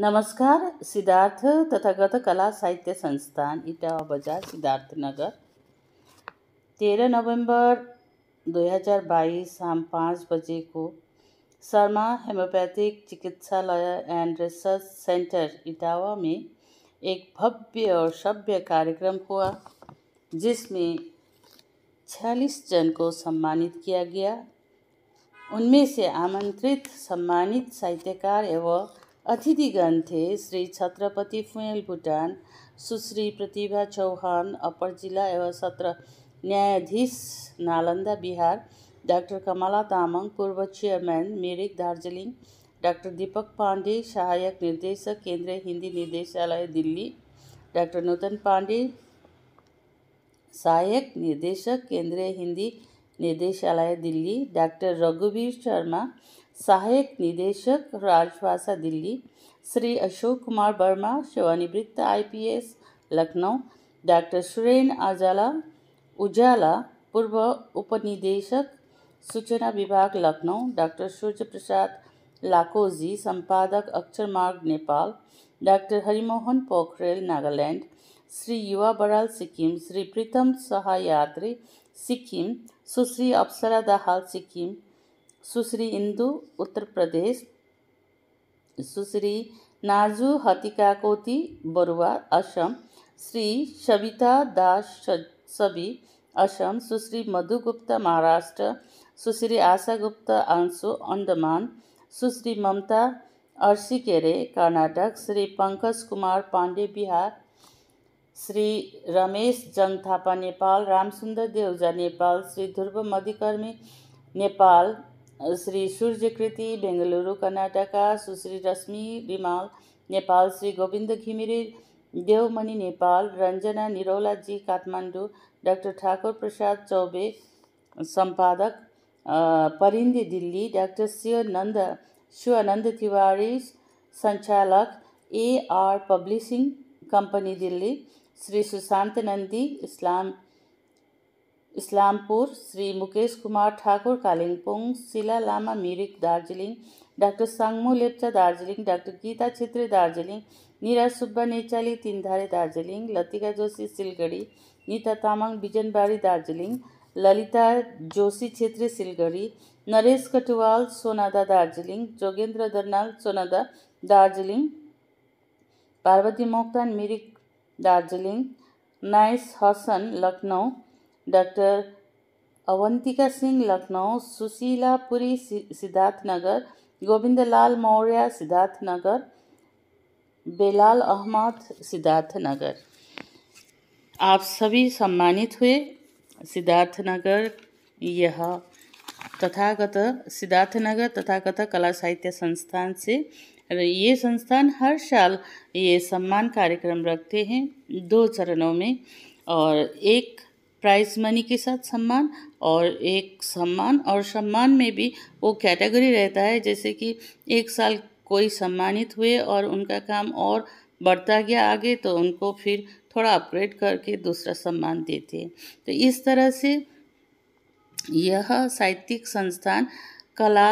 नमस्कार सिद्धार्थ तथागत कला साहित्य संस्थान इटावा बाजार सिद्धार्थ नगर तेरह नवंबर 2022 शाम पाँच बजे को शर्मा होम्योपैथिक चिकित्सालय एंड रिसर्च सेंटर इटावा में एक भव्य और सभ्य कार्यक्रम हुआ जिसमें छियालीस जन को सम्मानित किया गया उनमें से आमंत्रित सम्मानित साहित्यकार एवं अतिथिगण थे श्री छत्रपति फुएल भूटान सुश्री प्रतिभा चौहान अपर जिला एवं सत्र न्यायाधीश नालंदा बिहार डॉक्टर कमला तामंग पूर्व चेयरमैन मिरिक दार्जिलिंग डॉक्टर दीपक पांडे सहायक निर्देशक केंद्रीय हिंदी निदेशालय दिल्ली डॉक्टर नूतन पांडे सहायक निर्देशक केंद्रीय हिंदी निदेशालय दिल्ली डॉक्टर रघुवीर शर्मा सहायक निदेशक राजभाषा दिल्ली श्री अशोक कुमार वर्मा सेवानिवृत्त आईपीएस लखनऊ डॉक्टर सुरेन आजाला उजाला पूर्व उपनिदेशक सूचना विभाग लखनऊ डॉक्टर सूर्य प्रसाद लाकोजी संपादक मार्ग नेपाल डॉक्टर हरिमोहन पोखरेल नागालैंड श्री युवा बराल सिक्किम श्री प्रीतम सहायात्री सिक्किम सुश्री अप्सरा दाहाल सिक्किम सुश्री इंदु उत्तर प्रदेश सुश्री हतिका हतिकाकोती बरुआ असम श्री सविता दास सबी असम सुश्री मधु गुप्ता महाराष्ट्र सुश्री आशा गुप्ता आंसू अंडमान सुश्री ममता अर्सी केरे कर्नाटक श्री पंकज कुमार पांडे बिहार श्री रमेश जंग थापा नेपाल रामसुंदर देउजा नेपाल श्री ध्रुव मधिकर्मी नेपाल श्री सूर्यकृति बेंगलुरु कर्नाटका सुश्री रश्मि रिमाल नेपाल श्री गोविंद घिमिरी देवमणि नेपाल रंजना निरौलाजी काठमांडू डाक्टर ठाकुर प्रसाद चौबे संपादक Parindi Delhi doctor Shivanand Shivanand Tiwari A AR publishing company Delhi Shri Sushant Nandi Islam Islampur Shri Mukesh Kumar Thakur Kalimpong Shila Lama Mirik Darjeeling doctor Sangmu Lepcha Darjeeling doctor Geeta Chhetri Darjeeling Nira Subba नेचाली तिनधारे Darjeeling Latika Joshi Siliguri Nita Tamang Bijanbari Darjeeling Lalita Joshi Chhetri Siliguri Naresh Katuwal Sonada Darjeeling Jogendra Darnal Sonada Darjeeling Parvati Moktan Mirik Darjeeling Nais Hasan Lucknow doctor Avantika Singh Lucknow Sushila Puri Govind Govindlal Maurya Siddharth Nagar Belal Ahmad Siddharth Nagar आप सभी सम्मानित हुए सिद्धार्थ नगर यह तथागत नगर तथागत कला साहित्य संस्थान से ये संस्थान हर साल ये सम्मान कार्यक्रम रखते हैं दो चरणों में और एक प्राइज मनी के साथ सम्मान और एक सम्मान और सम्मान में भी वो कैटेगरी रहता है जैसे कि एक साल कोई सम्मानित हुए और उनका काम और बढ़ता गया आगे तो उनको फिर थोड़ा अपग्रेड करके दूसरा सम्मान देते हैं तो इस तरह से यह साहित्यिक संस्थान कला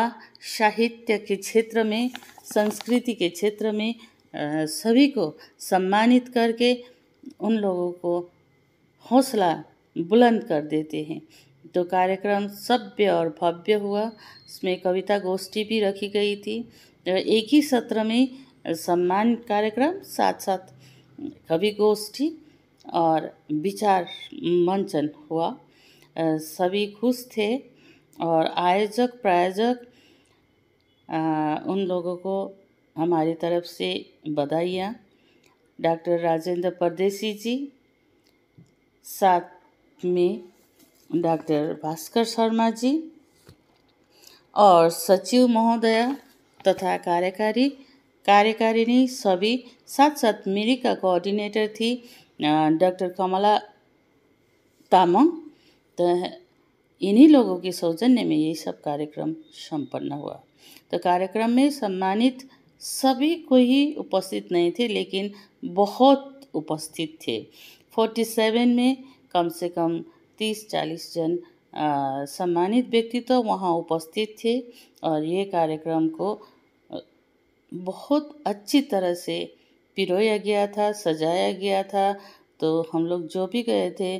साहित्य के क्षेत्र में संस्कृति के क्षेत्र में सभी को सम्मानित करके उन लोगों को हौसला बुलंद कर देते हैं तो कार्यक्रम सभ्य और भव्य हुआ इसमें कविता गोष्ठी भी रखी गई थी एक ही सत्र में सम्मान कार्यक्रम साथ साथ कवि गोष्ठी और विचार मंचन हुआ सभी खुश थे और आयोजक प्रायोजक उन लोगों को हमारी तरफ से बधाइयाँ डॉक्टर राजेंद्र परदेसी जी साथ में डॉक्टर भास्कर शर्मा जी और सचिव महोदया तथा कार्यकारी कार्यकारिणी सभी साथ साथ मिरी का कोऑर्डिनेटर थी डॉक्टर कमला तामंग तो इन्हीं लोगों के सौजन्य में ये सब कार्यक्रम संपन्न हुआ तो कार्यक्रम में सम्मानित सभी कोई उपस्थित नहीं थे लेकिन बहुत उपस्थित थे 47 में कम से कम तीस चालीस जन सम्मानित व्यक्ति तो वहाँ उपस्थित थे और ये कार्यक्रम को बहुत अच्छी तरह से पिरोया गया था सजाया गया था तो हम लोग जो भी गए थे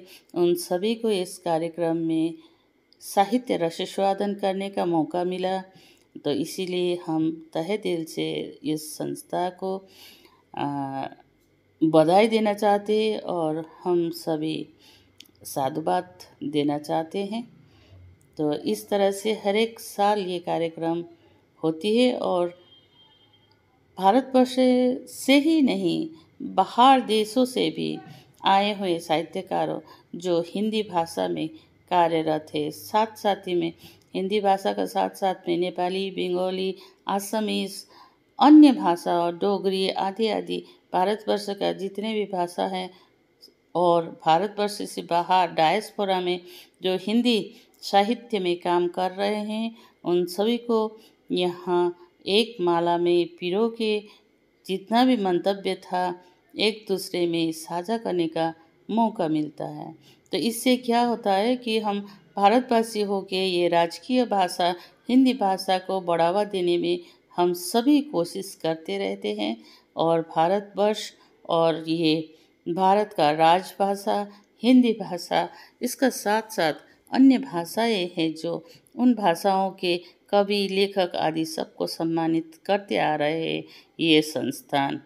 उन सभी को इस कार्यक्रम में साहित्य रसस्वादन करने का मौका मिला तो इसीलिए हम तहे दिल से इस संस्था को बधाई देना चाहते और हम सभी साधुवाद देना चाहते हैं तो इस तरह से हर एक साल ये कार्यक्रम होती है और भारतवर्ष से ही नहीं बाहर देशों से भी आए हुए साहित्यकारों जो हिंदी भाषा में कार्यरत है साथ साथ ही में हिंदी भाषा के साथ साथ में नेपाली बंगाली असमीस अन्य भाषा और डोगरी आदि आदि भारतवर्ष का जितने भी भाषा हैं और भारतवर्ष से बाहर डायस्पोरा में जो हिंदी साहित्य में काम कर रहे हैं उन सभी को यहाँ एक माला में पिरो के जितना भी मंतव्य था एक दूसरे में साझा करने का मौका मिलता है तो इससे क्या होता है कि हम भारतवासी होके ये राजकीय भाषा हिंदी भाषा को बढ़ावा देने में हम सभी कोशिश करते रहते हैं और भारतवर्ष और ये भारत का राजभाषा हिंदी भाषा इसका साथ साथ अन्य भाषाएं हैं जो उन भाषाओं के कवि लेखक आदि सबको सम्मानित करते आ रहे ये संस्थान